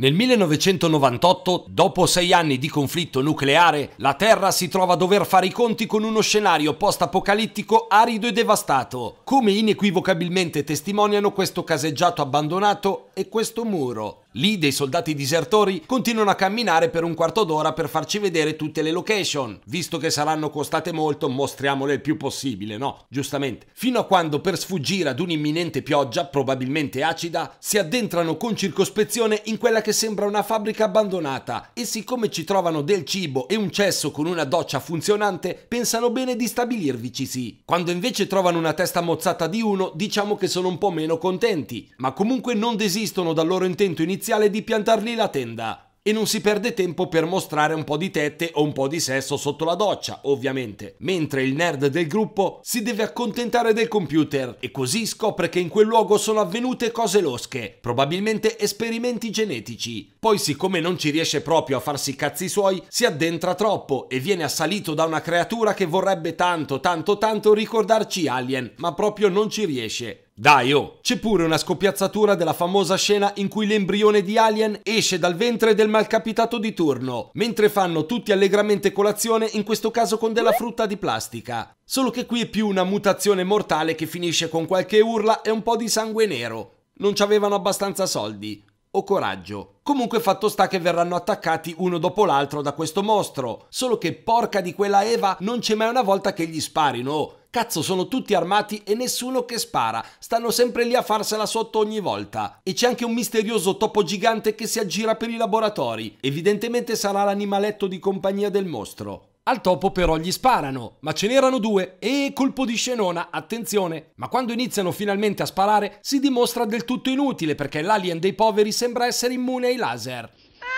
Nel 1998, dopo sei anni di conflitto nucleare, la Terra si trova a dover fare i conti con uno scenario post-apocalittico arido e devastato, come inequivocabilmente testimoniano questo caseggiato abbandonato e questo muro. Lì dei soldati disertori continuano a camminare per un quarto d'ora per farci vedere tutte le location. Visto che saranno costate molto, mostriamole il più possibile, no? Giustamente. Fino a quando per sfuggire ad un'imminente pioggia, probabilmente acida, si addentrano con circospezione in quella che sembra una fabbrica abbandonata e siccome ci trovano del cibo e un cesso con una doccia funzionante, pensano bene di stabilirvici sì. Quando invece trovano una testa mozzata di uno, diciamo che sono un po' meno contenti, ma comunque non desistono dal loro intento iniziale iniziale di piantargli la tenda e non si perde tempo per mostrare un po' di tette o un po' di sesso sotto la doccia, ovviamente, mentre il nerd del gruppo si deve accontentare del computer e così scopre che in quel luogo sono avvenute cose losche, probabilmente esperimenti genetici. Poi siccome non ci riesce proprio a farsi i cazzi suoi, si addentra troppo e viene assalito da una creatura che vorrebbe tanto, tanto, tanto ricordarci Alien, ma proprio non ci riesce. Dai oh, c'è pure una scoppiazzatura della famosa scena in cui l'embrione di Alien esce dal ventre del malcapitato di turno, mentre fanno tutti allegramente colazione, in questo caso con della frutta di plastica. Solo che qui è più una mutazione mortale che finisce con qualche urla e un po' di sangue nero. Non ci avevano abbastanza soldi. O coraggio. Comunque fatto sta che verranno attaccati uno dopo l'altro da questo mostro, solo che porca di quella Eva non c'è mai una volta che gli sparino. Oh, cazzo, sono tutti armati e nessuno che spara, stanno sempre lì a farsela sotto ogni volta. E c'è anche un misterioso topo gigante che si aggira per i laboratori, evidentemente sarà l'animaletto di compagnia del mostro. Al topo però gli sparano, ma ce n'erano due e colpo di scenona, attenzione. Ma quando iniziano finalmente a sparare si dimostra del tutto inutile perché l'alien dei poveri sembra essere immune ai laser.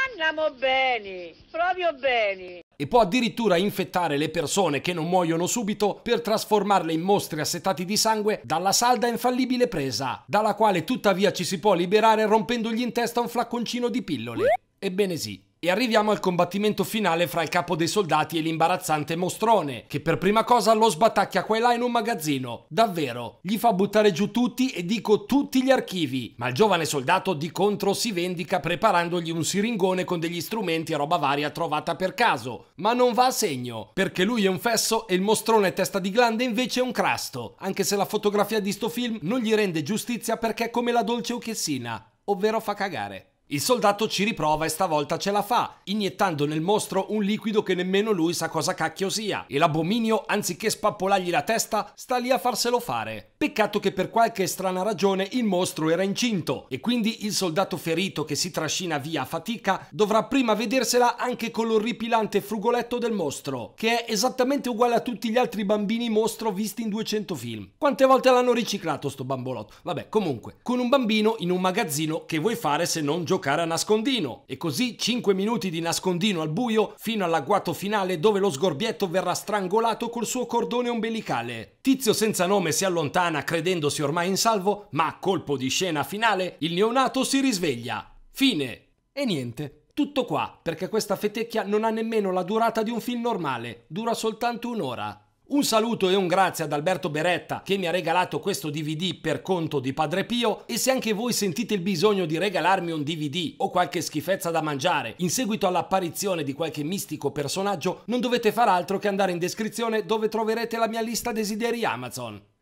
Andiamo bene, proprio bene. E può addirittura infettare le persone che non muoiono subito per trasformarle in mostri assetati di sangue dalla salda infallibile presa, dalla quale tuttavia ci si può liberare rompendogli in testa un flacconcino di pillole. Ebbene sì, e arriviamo al combattimento finale fra il capo dei soldati e l'imbarazzante mostrone, che per prima cosa lo sbatacchia qua e là in un magazzino. Davvero, gli fa buttare giù tutti e dico tutti gli archivi, ma il giovane soldato di contro si vendica preparandogli un siringone con degli strumenti e roba varia trovata per caso, ma non va a segno, perché lui è un fesso e il mostrone testa di glande invece è un crasto, anche se la fotografia di sto film non gli rende giustizia perché è come la dolce Uchessina, ovvero fa cagare. Il soldato ci riprova e stavolta ce la fa, iniettando nel mostro un liquido che nemmeno lui sa cosa cacchio sia. E l'abominio, anziché spappolargli la testa, sta lì a farselo fare. Peccato che per qualche strana ragione il mostro era incinto e quindi il soldato ferito che si trascina via a fatica dovrà prima vedersela anche con l'orripilante frugoletto del mostro, che è esattamente uguale a tutti gli altri bambini mostro visti in 200 film. Quante volte l'hanno riciclato sto bambolotto? Vabbè, comunque, con un bambino in un magazzino che vuoi fare se non giocare a nascondino? E così 5 minuti di nascondino al buio fino all'agguato finale dove lo sgorbietto verrà strangolato col suo cordone ombelicale. Tizio senza nome si allontana Diana credendosi ormai in salvo, ma colpo di scena finale, il neonato si risveglia. Fine. E niente, tutto qua, perché questa fetecchia non ha nemmeno la durata di un film normale, dura soltanto un'ora. Un saluto e un grazie ad Alberto Beretta che mi ha regalato questo DVD per conto di Padre Pio e se anche voi sentite il bisogno di regalarmi un DVD o qualche schifezza da mangiare in seguito all'apparizione di qualche mistico personaggio non dovete far altro che andare in descrizione dove troverete la mia lista desideri Amazon.